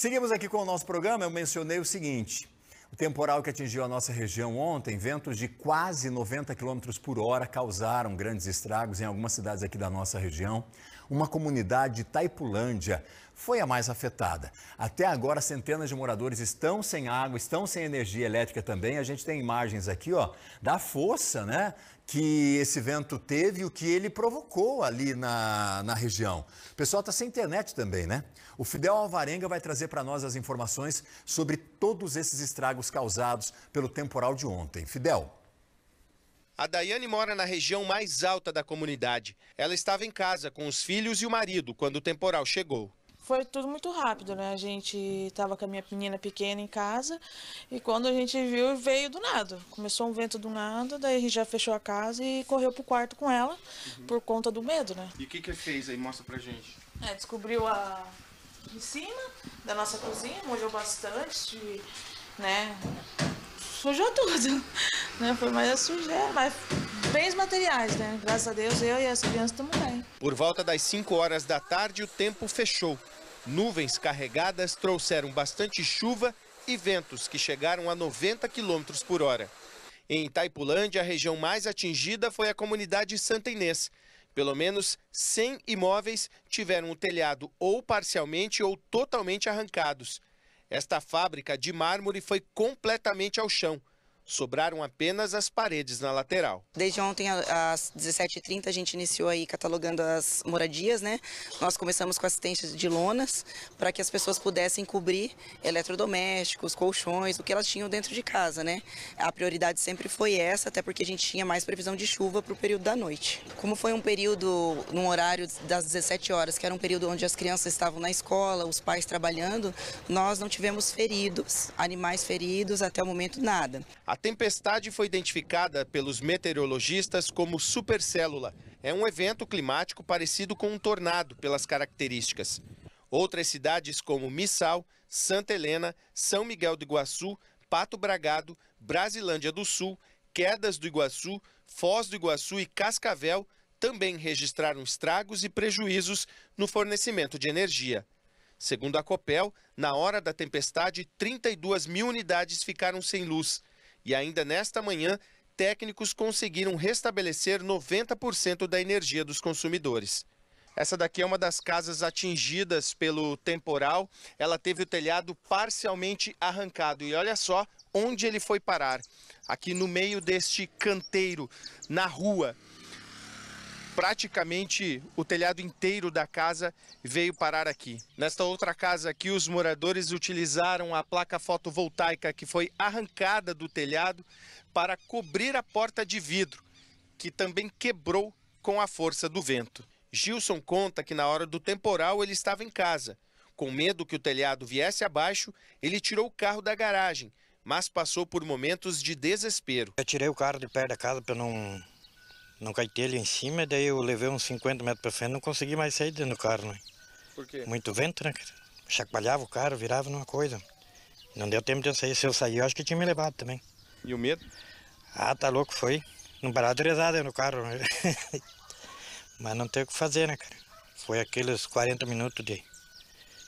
Seguimos aqui com o nosso programa. Eu mencionei o seguinte: o temporal que atingiu a nossa região ontem, ventos de quase 90 km por hora causaram grandes estragos em algumas cidades aqui da nossa região. Uma comunidade de Taipulândia foi a mais afetada. Até agora, centenas de moradores estão sem água, estão sem energia elétrica também. A gente tem imagens aqui, ó, da força, né? Que esse vento teve e o que ele provocou ali na, na região. O pessoal está sem internet também, né? O Fidel Alvarenga vai trazer para nós as informações sobre todos esses estragos causados pelo temporal de ontem. Fidel. A Daiane mora na região mais alta da comunidade. Ela estava em casa com os filhos e o marido quando o temporal chegou foi tudo muito rápido, né? A gente tava com a minha menina pequena em casa e quando a gente viu, veio do nada. Começou um vento do nada, daí a gente já fechou a casa e correu pro quarto com ela uhum. por conta do medo, né? E o que que fez aí? Mostra pra gente. É, descobriu a em cima da nossa cozinha, molhou bastante, né? Sujou tudo, né? Foi mais a sujeira, mas bens materiais, né? Graças a Deus eu e as crianças estamos bem. Por volta das 5 horas da tarde, o tempo fechou. Nuvens carregadas trouxeram bastante chuva e ventos que chegaram a 90 km por hora. Em Itaipulândia, a região mais atingida foi a comunidade Santa Inês. Pelo menos 100 imóveis tiveram o telhado ou parcialmente ou totalmente arrancados. Esta fábrica de mármore foi completamente ao chão. Sobraram apenas as paredes na lateral. Desde ontem, às 17h30, a gente iniciou aí catalogando as moradias, né? Nós começamos com assistências de lonas para que as pessoas pudessem cobrir eletrodomésticos, colchões, o que elas tinham dentro de casa, né? A prioridade sempre foi essa, até porque a gente tinha mais previsão de chuva para o período da noite. Como foi um período, num horário das 17 horas, que era um período onde as crianças estavam na escola, os pais trabalhando, nós não tivemos feridos, animais feridos, até o momento nada. A tempestade foi identificada pelos meteorologistas como supercélula. É um evento climático parecido com um tornado pelas características. Outras cidades como Missal, Santa Helena, São Miguel do Iguaçu, Pato Bragado, Brasilândia do Sul, Quedas do Iguaçu, Foz do Iguaçu e Cascavel também registraram estragos e prejuízos no fornecimento de energia. Segundo a Copel, na hora da tempestade, 32 mil unidades ficaram sem luz e ainda nesta manhã, técnicos conseguiram restabelecer 90% da energia dos consumidores. Essa daqui é uma das casas atingidas pelo temporal. Ela teve o telhado parcialmente arrancado. E olha só onde ele foi parar. Aqui no meio deste canteiro, na rua praticamente o telhado inteiro da casa veio parar aqui. Nesta outra casa aqui, os moradores utilizaram a placa fotovoltaica que foi arrancada do telhado para cobrir a porta de vidro, que também quebrou com a força do vento. Gilson conta que na hora do temporal ele estava em casa. Com medo que o telhado viesse abaixo, ele tirou o carro da garagem, mas passou por momentos de desespero. Eu tirei o carro de perto da casa para não não caí telha em cima, daí eu levei uns 50 metros para frente, não consegui mais sair dentro do carro, né? Por quê? Muito vento, né, cara? Chacoalhava o carro, virava numa coisa. Não deu tempo de eu sair. Se eu sair, eu acho que tinha me levado também. E o medo? Ah, tá louco, foi. Não parado dentro no carro. Né? Mas não tem o que fazer, né, cara? Foi aqueles 40 minutos de,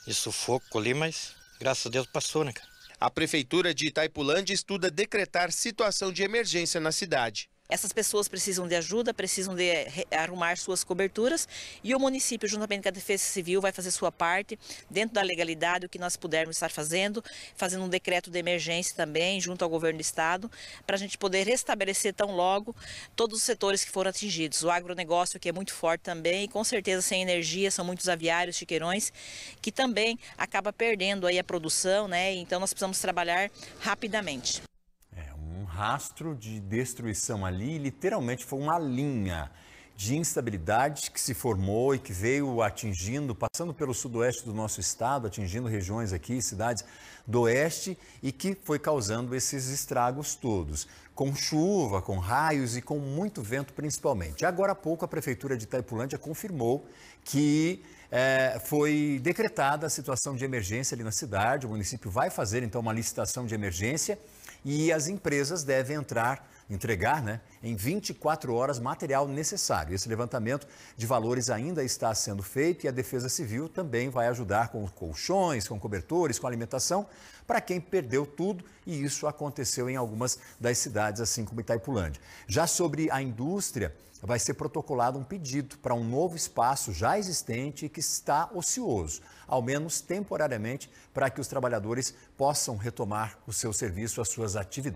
de sufoco ali, mas graças a Deus passou, né, cara? A Prefeitura de Itaipulândia estuda decretar situação de emergência na cidade. Essas pessoas precisam de ajuda, precisam de eh, arrumar suas coberturas e o município, juntamente com a Defesa Civil, vai fazer sua parte dentro da legalidade, o que nós pudermos estar fazendo, fazendo um decreto de emergência também junto ao governo do estado, para a gente poder restabelecer tão logo todos os setores que foram atingidos. O agronegócio que é muito forte também e com certeza sem energia são muitos aviários, chiqueirões, que também acaba perdendo aí a produção, né? Então nós precisamos trabalhar rapidamente rastro de destruição ali, literalmente foi uma linha de instabilidade que se formou e que veio atingindo, passando pelo sudoeste do nosso estado, atingindo regiões aqui, cidades do oeste e que foi causando esses estragos todos com chuva, com raios e com muito vento principalmente. Agora há pouco a Prefeitura de Itaipulândia confirmou que é, foi decretada a situação de emergência ali na cidade. O município vai fazer então uma licitação de emergência e as empresas devem entrar, entregar né, em 24 horas material necessário. Esse levantamento de valores ainda está sendo feito e a Defesa Civil também vai ajudar com colchões, com cobertores, com alimentação para quem perdeu tudo e isso aconteceu em algumas das cidades cidades assim como Itaipulândia. Já sobre a indústria, vai ser protocolado um pedido para um novo espaço já existente e que está ocioso, ao menos temporariamente, para que os trabalhadores possam retomar o seu serviço, as suas atividades.